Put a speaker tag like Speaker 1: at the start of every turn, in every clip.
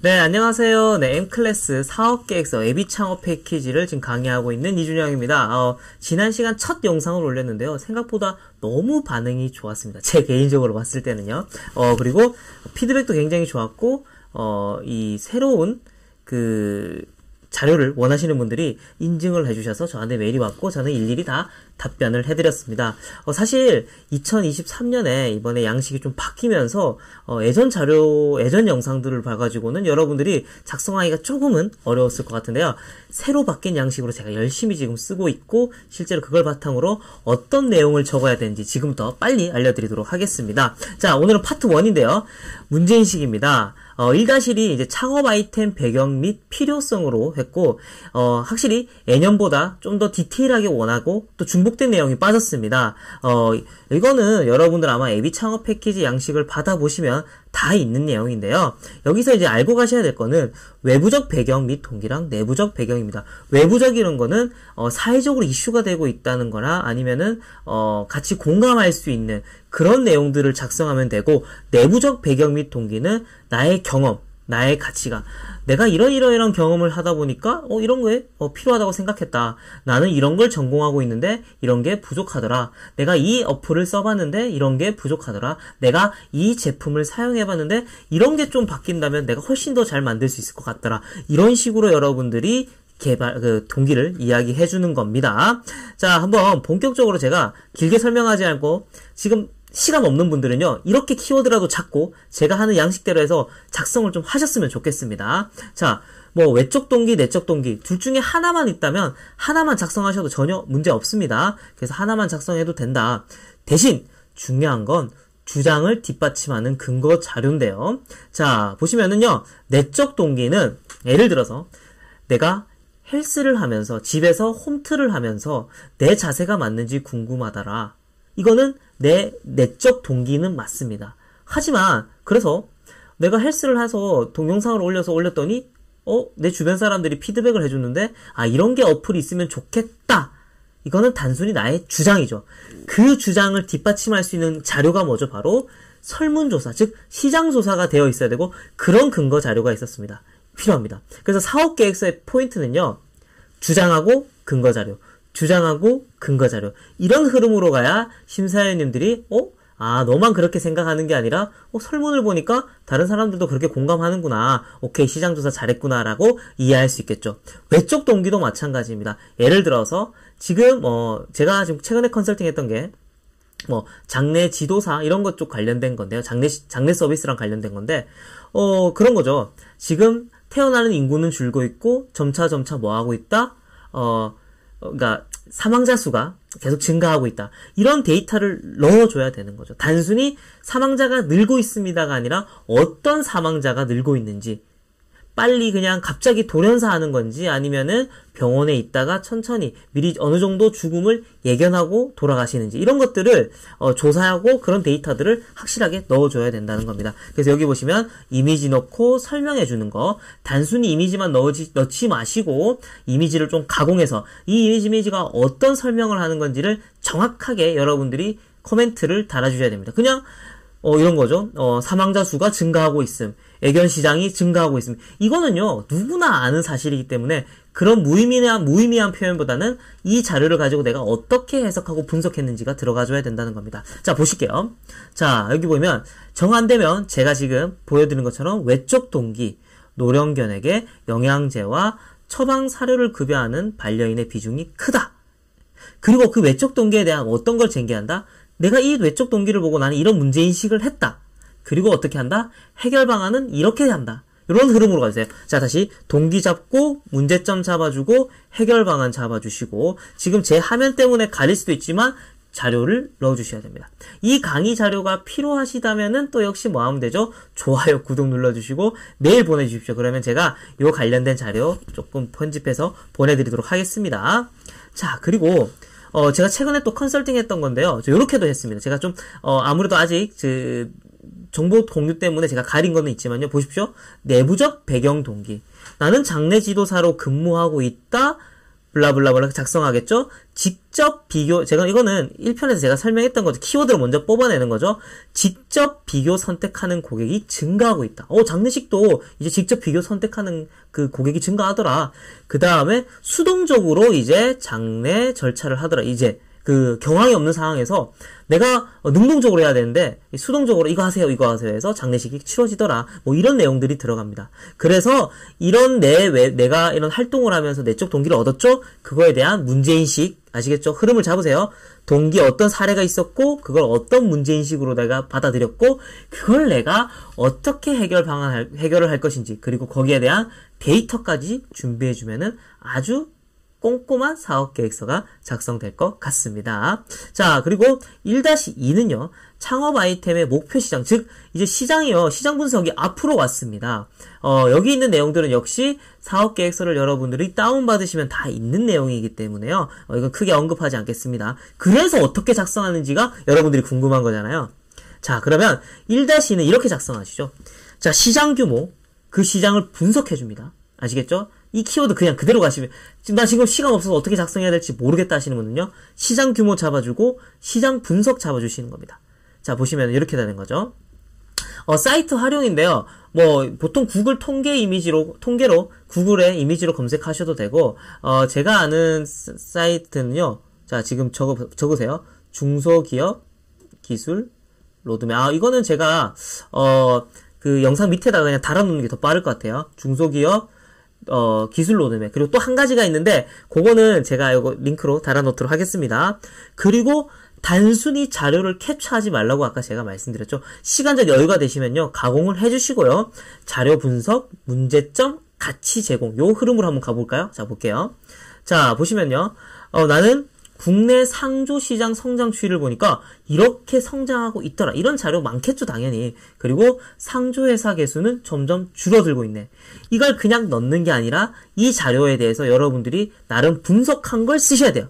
Speaker 1: 네, 안녕하세요. 네, M클래스 사업계획서 애비 창업 패키지를 지금 강의하고 있는 이준영입니다. 어, 지난 시간 첫 영상을 올렸는데요. 생각보다 너무 반응이 좋았습니다. 제 개인적으로 봤을 때는요. 어, 그리고 피드백도 굉장히 좋았고, 어, 이 새로운 그 자료를 원하시는 분들이 인증을 해주셔서 저한테 메일이 왔고, 저는 일일이 다 답변을 해드렸습니다. 어, 사실 2023년에 이번에 양식이 좀 바뀌면서 어, 예전 자료, 예전 영상들을 봐가지고는 여러분들이 작성하기가 조금은 어려웠을 것 같은데요. 새로 바뀐 양식으로 제가 열심히 지금 쓰고 있고 실제로 그걸 바탕으로 어떤 내용을 적어야 되는지 지금부터 빨리 알려드리도록 하겠습니다. 자, 오늘은 파트 1인데요. 문제인식입니다. 어, 1-1이 이제 창업 아이템 배경 및 필요성으로 했고, 어, 확실히 예년보다 좀 더 디테일하게 원하고, 또 중복 중복된 내용이 빠졌습니다. 어, 이거는 여러분들 아마 AB 창업 패키지 양식을 받아보시면 다 있는 내용인데요. 여기서 이제 알고 가셔야 될 거는 외부적 배경 및 동기랑 내부적 배경입니다. 외부적 이런 거는 어, 사회적으로 이슈가 되고 있다는 거나 아니면은 어, 같이 공감할 수 있는 그런 내용들을 작성하면 되고 내부적 배경 및 동기는 나의 경험 나의 가치가 내가 이런 이러이런 경험을 하다 보니까 어 이런 거에 어, 필요하다고 생각했다. 나는 이런 걸 전공하고 있는데 이런 게 부족하더라. 내가 이 어플을 써봤는데 이런 게 부족하더라. 내가 이 제품을 사용해봤는데 이런 게 좀 바뀐다면 내가 훨씬 더 잘 만들 수 있을 것 같더라. 이런 식으로 여러분들이 개발 그 동기를 이야기해 주는 겁니다. 자, 한번 본격적으로 제가 길게 설명하지 않고 지금 시간 없는 분들은요 이렇게 키워드라도 찾고 제가 하는 양식대로 해서 작성을 좀 하셨으면 좋겠습니다 자뭐 외적 동기 내적 동기 둘 중에 하나만 있다면 하나만 작성하셔도 전혀 문제 없습니다 그래서 하나만 작성해도 된다 대신 중요한 건 주장을 뒷받침하는 근거 자료인데요 자 보시면은요 내적 동기는 예를 들어서 내가 헬스를 하면서 집에서 홈트를 하면서 내 자세가 맞는지 궁금하다라 이거는 내 내적 동기는 맞습니다. 하지만 그래서 내가 헬스를 해서 동영상을 올려서 올렸더니 어, 내 주변 사람들이 피드백을 해줬는데, 아, 이런 게 어플이 있으면 좋겠다. 이거는 단순히 나의 주장이죠. 그 주장을 뒷받침할 수 있는 자료가 뭐죠? 바로 설문조사, 즉, 시장조사가 되어 있어야 되고, 그런 근거 자료가 있었습니다. 필요합니다. 그래서 사업계획서의 포인트는요, 주장하고 근거 자료. 주장하고 근거 자료 이런 흐름으로 가야 심사위원님들이 어? 아, 너만 그렇게 생각하는 게 아니라, 어, 설문을 보니까 다른 사람들도 그렇게 공감하는구나. 오케이, 시장조사 잘했구나. 라고 이해할 수 있겠죠. 외적 동기도 마찬가지입니다. 예를 들어서, 지금, 어, 제가 지금 최근에 컨설팅 했던 게, 뭐, 장례 지도사, 이런 것 쪽 관련된 건데요. 장례, 장례 서비스랑 관련된 건데, 어, 그런 거죠. 지금 태어나는 인구는 줄고 있고, 점차 점차 뭐 하고 있다? 어, 어 그러니까 사망자 수가 계속 증가하고 있다. 이런 데이터를 넣어줘야 되는 거죠. 단순히 사망자가 늘고 있습니다가 아니라 어떤 사망자가 늘고 있는지 빨리 그냥 갑자기 돌연사 하는 건지 아니면은 병원에 있다가 천천히 미리 어느 정도 죽음을 예견하고 돌아가시는지 이런 것들을 어, 조사하고 그런 데이터들을 확실하게 넣어줘야 된다는 겁니다. 그래서 여기 보시면 이미지 넣고 설명해 주는 거 단순히 이미지만 넣지, 넣지 마시고 이미지를 좀 가공해서 이 이미지가 어떤 설명을 하는 건지를 정확하게 여러분들이 코멘트를 달아주셔야 됩니다. 그냥 어, 이런 거죠. 어, 사망자 수가 증가하고 있음. 애견 시장이 증가하고 있음. 이거는요, 누구나 아는 사실이기 때문에 그런 무의미한, 무의미한 표현보다는 이 자료를 가지고 내가 어떻게 해석하고 분석했는지가 들어가줘야 된다는 겁니다. 자, 보실게요. 자, 여기 보면 정한되면 제가 지금 보여드린 것처럼 외적 동기, 노령견에게 영양제와 처방 사료를 급여하는 반려인의 비중이 크다. 그리고 그 외적 동기에 대한 어떤 걸 쟁기한다? 내가 이 외적 동기를 보고 나는 이런 문제인식을 했다. 그리고 어떻게 한다? 해결 방안은 이렇게 한다. 이런 흐름으로 가주세요. 자, 다시 동기 잡고 문제점 잡아주고 해결 방안 잡아주시고 지금 제 화면 때문에 가릴 수도 있지만 자료를 넣어주셔야 됩니다. 이 강의 자료가 필요하시다면은 또 역시 뭐 하면 되죠? 좋아요, 구독 눌러주시고 메일 보내주십시오. 그러면 제가 요 관련된 자료 조금 편집해서 보내드리도록 하겠습니다. 자, 그리고 어, 제가 최근에 또 컨설팅 했던 건데요. 요렇게도 했습니다. 제가 좀, 어, 아무래도 아직, 그, 정보 공유 때문에 제가 가린 거는 있지만요. 보십시오. 내부적 배경 동기. 나는 장례 지도사로 근무하고 있다. 블라블라블라 작성하겠죠? 직접 비교, 제가 이거는 1편에서 제가 설명했던 거죠. 키워드를 먼저 뽑아내는 거죠. 직접 비교 선택하는 고객이 증가하고 있다. 어, 장례식도 이제 직접 비교 선택하는 그 고객이 증가하더라. 그 다음에 수동적으로 이제 장례 절차를 하더라. 이제 그 경황이 없는 상황에서 내가 어, 능동적으로 해야 되는데 수동적으로 이거 하세요 이거 하세요 해서 장례식이 치러지더라 뭐 이런 내용들이 들어갑니다 그래서 이런 내외 내가 이런 활동을 하면서 내적 동기를 얻었죠 그거에 대한 문제인식 아시겠죠 흐름을 잡으세요 동기 어떤 사례가 있었고 그걸 어떤 문제인식으로 내가 받아들였고 그걸 내가 어떻게 해결 방안 해결을 할 것인지 그리고 거기에 대한 데이터까지 준비해 주면은 아주 꼼꼼한 사업 계획서가 작성될 것 같습니다. 자, 그리고 1-2는요. 창업 아이템의 목표 시장, 즉 이제 시장이요. 시장 분석이 앞으로 왔습니다. 어, 여기 있는 내용들은 역시 사업 계획서를 여러분들이 다운 받으시면 다 있는 내용이기 때문에요. 어, 이건 크게 언급하지 않겠습니다. 그래서 어떻게 작성하는지가 여러분들이 궁금한 거잖아요. 자, 그러면 1-2는 이렇게 작성하시죠. 자, 시장 규모, 그 시장을 분석해 줍니다. 아시겠죠? 이 키워드 그냥 그대로 가시면 지금 나 지금 시간 없어서 어떻게 작성해야 될지 모르겠다 하시는 분은요 시장 규모 잡아주고 시장 분석 잡아주시는 겁니다 자 보시면 이렇게 되는 거죠 어, 사이트 활용인데요 뭐 보통 구글 통계 이미지로 통계로 구글의 이미지로 검색하셔도 되고 어, 제가 아는 사이트는요 자 지금 적어, 적으세요 중소기업 기술 로드맵 아 이거는 제가 어 그 영상 밑에다가 그냥 달아놓는 게 더 빠를 것 같아요 중소기업 어, 기술 로드맵. 그리고 또 한 가지가 있는데, 그거는 제가 이거 링크로 달아놓도록 하겠습니다. 그리고 단순히 자료를 캡처하지 말라고 아까 제가 말씀드렸죠. 시간적 여유가 되시면요. 가공을 해주시고요. 자료 분석, 문제점, 가치 제공. 요 흐름으로 한번 가볼까요? 자, 볼게요. 자, 보시면요. 어, 나는 국내 상조시장 성장 추이를 보니까 이렇게 성장하고 있더라. 이런 자료 많겠죠, 당연히. 그리고 상조회사 개수는 점점 줄어들고 있네. 이걸 그냥 넣는 게 아니라 이 자료에 대해서 여러분들이 나름 분석한 걸 쓰셔야 돼요.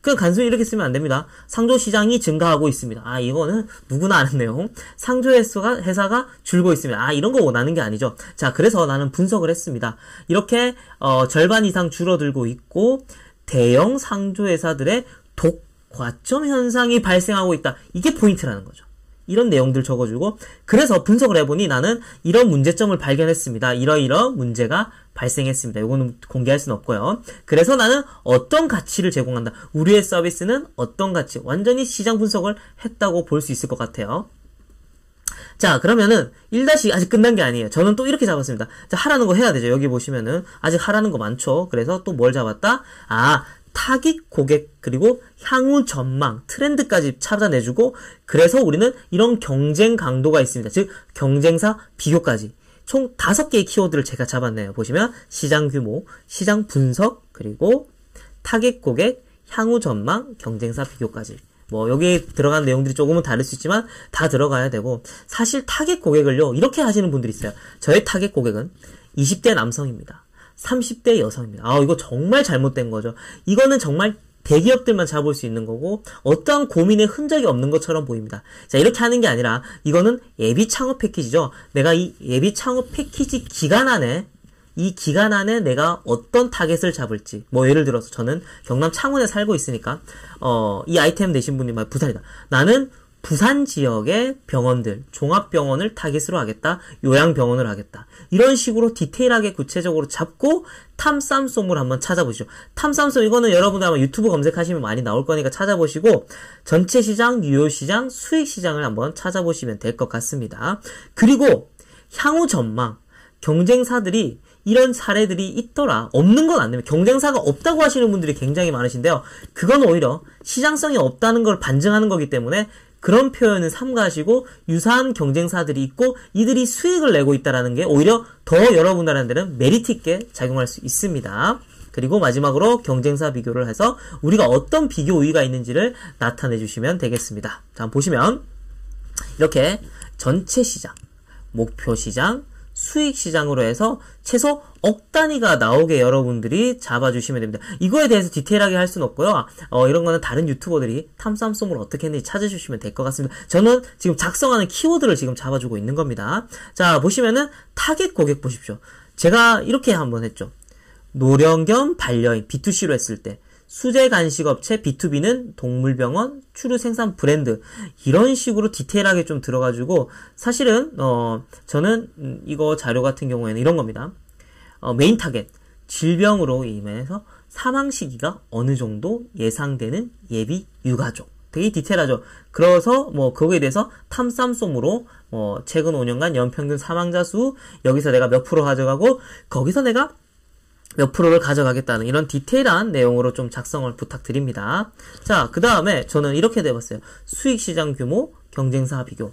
Speaker 1: 그냥 간순히 이렇게 쓰면 안 됩니다. 상조 시장이 증가하고 있습니다. 아, 이거는 누구나 아는 내용. 상조 회수가, 회사가 줄고 있습니다. 아, 이런 거 원하는 게 아니죠. 자, 그래서 나는 분석을 했습니다. 이렇게, 어, 절반 이상 줄어들고 있고, 대형 상조회사들의 독과점 현상이 발생하고 있다. 이게 포인트라는 거죠. 이런 내용들 적어주고 그래서 분석을 해보니 나는 이런 문제점을 발견했습니다. 이러이러 문제가 발생했습니다. 이거는 공개할 수는 없고요. 그래서 나는 어떤 가치를 제공한다. 우리의 서비스는 어떤 가치. 완전히 시장 분석을 했다고 볼 수 있을 것 같아요. 자 그러면은 1-2 아직 끝난 게 아니에요 저는 또 이렇게 잡았습니다 자 하라는 거 해야 되죠 여기 보시면은 아직 하라는 거 많죠 그래서 또 뭘 잡았다 아 타깃 고객 그리고 향후 전망 트렌드까지 찾아내주고 그래서 우리는 이런 경쟁 강도가 있습니다 즉 경쟁사 비교까지 총 다섯 개의 키워드를 제가 잡았네요 보시면 시장 규모 시장 분석 그리고 타깃 고객 향후 전망 경쟁사 비교까지 뭐 여기에 들어간 내용들이 조금은 다를 수 있지만 다 들어가야 되고 사실 타겟 고객을요 이렇게 하시는 분들이 있어요. 저의 타겟 고객은 20대 남성입니다. 30대 여성입니다. 아 이거 정말 잘못된 거죠. 이거는 정말 대기업들만 잡을 수 있는 거고 어떠한 고민의 흔적이 없는 것처럼 보입니다. 자 이렇게 하는 게 아니라 이거는 예비 창업 패키지죠. 내가 이 예비 창업 패키지 기간 안에 이 기간 안에 내가 어떤 타겟을 잡을지 뭐 예를 들어서 저는 경남 창원에 살고 있으니까 어이 아이템 내신 분이 말 부산이다 나는 부산 지역의 병원들 종합병원을 타겟으로 하겠다 요양병원을 하겠다 이런 식으로 디테일하게 구체적으로 잡고 탐쌈솜을 한번 찾아보시죠 탐쌈솜 이거는 여러분들 아마 유튜브 검색하시면 많이 나올 거니까 찾아보시고 전체 시장 유효 시장 수익 시장을 한번 찾아보시면 될 것 같습니다 그리고 향후 전망 경쟁사들이 이런 사례들이 있더라. 없는 건아니에 경쟁사가 없다고 하시는 분들이 굉장히 많으신데요. 그건 오히려 시장성이 없다는 걸 반증하는 거기 때문에 그런 표현은 삼가하시고 유사한 경쟁사들이 있고 이들이 수익을 내고 있다라는 게 오히려 더 여러분들한테는 메리트 있게 작용할 수 있습니다. 그리고 마지막으로 경쟁사 비교를 해서 우리가 어떤 비교 우위가 있는지를 나타내 주시면 되겠습니다. 자, 보시면 이렇게 전체 시장, 목표 시장, 수익 시장으로 해서 최소 억 단위가 나오게 여러분들이 잡아주시면 됩니다. 이거에 대해서 디테일하게 할 수는 없고요. 어, 이런 거는 다른 유튜버들이 탐삼송을 어떻게 했는지 찾아주시면 될 것 같습니다. 저는 지금 작성하는 키워드를 지금 잡아주고 있는 겁니다. 자, 보시면은 타겟 고객 보십시오. 제가 이렇게 한번 했죠. 노령 겸 반려인 B2C로 했을 때 수제 간식업체, B2B는 동물병원, 추류 생산 브랜드 이런 식으로 디테일하게 좀 들어가지고 사실은 어 저는 음, 이거 자료 같은 경우에는 이런 겁니다. 어, 메인 타겟 질병으로 임해서 사망 시기가 어느 정도 예상되는 예비 유가족 되게 디테일하죠. 그래서 뭐 그거에 대해서 탐쌈솜으로 뭐 최근 5년간 연평균 사망자 수 여기서 내가 몇 프로 가져가고 거기서 내가 몇 프로를 가져가겠다는 이런 디테일한 내용으로 좀 작성을 부탁드립니다. 자, 그 다음에 저는 이렇게 돼봤어요. 수익시장 규모, 경쟁사 비교.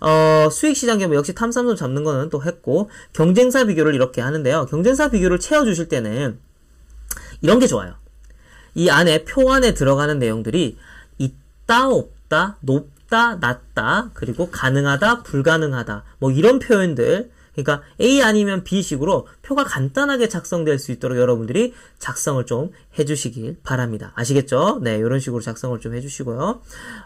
Speaker 1: 어, 수익시장 규모 역시 탐삼점 잡는 거는 또 했고, 경쟁사 비교를 이렇게 하는데요. 경쟁사 비교를 채워주실 때는 이런 게 좋아요. 이 안에, 표 안에 들어가는 내용들이 있다, 없다, 높다, 낮다, 그리고 가능하다, 불가능하다, 뭐 이런 표현들, 그러니까 A 아니면 B식으로 표가 간단하게 작성될 수 있도록 여러분들이 작성을 좀 해주시길 바랍니다. 아시겠죠? 네, 이런 식으로 작성을 좀 해주시고요.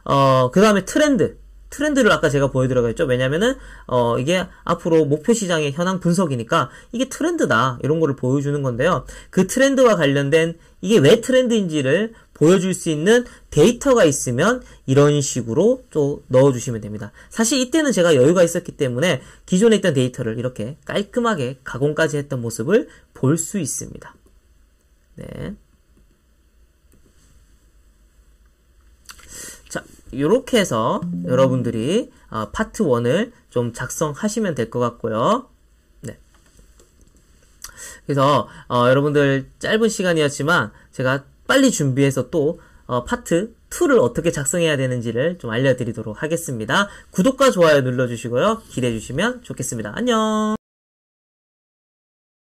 Speaker 1: 어, 그 다음에 트렌드. 트렌드를 아까 제가 보여드려가겠죠. 왜냐면은, 어, 이게 앞으로 목표 시장의 현황 분석이니까 이게 트렌드다. 이런 거를 보여주는 건데요. 그 트렌드와 관련된 이게 왜 트렌드인지를 보여줄 수 있는 데이터가 있으면 이런 식으로 또 넣어주시면 됩니다. 사실 이때는 제가 여유가 있었기 때문에 기존에 있던 데이터를 이렇게 깔끔하게 가공까지 했던 모습을 볼 수 있습니다. 네. 자, 이렇게 해서 여러분들이 어, 파트 1을 좀 작성하시면 될 것 같고요. 네. 그래서 어, 여러분들 짧은 시간이었지만 제가 빨리 준비해서 또 어, 파트 2를 어떻게 작성해야 되는지를 좀 알려드리도록 하겠습니다. 구독과 좋아요 눌러주시고요. 기대해 주시면 좋겠습니다. 안녕!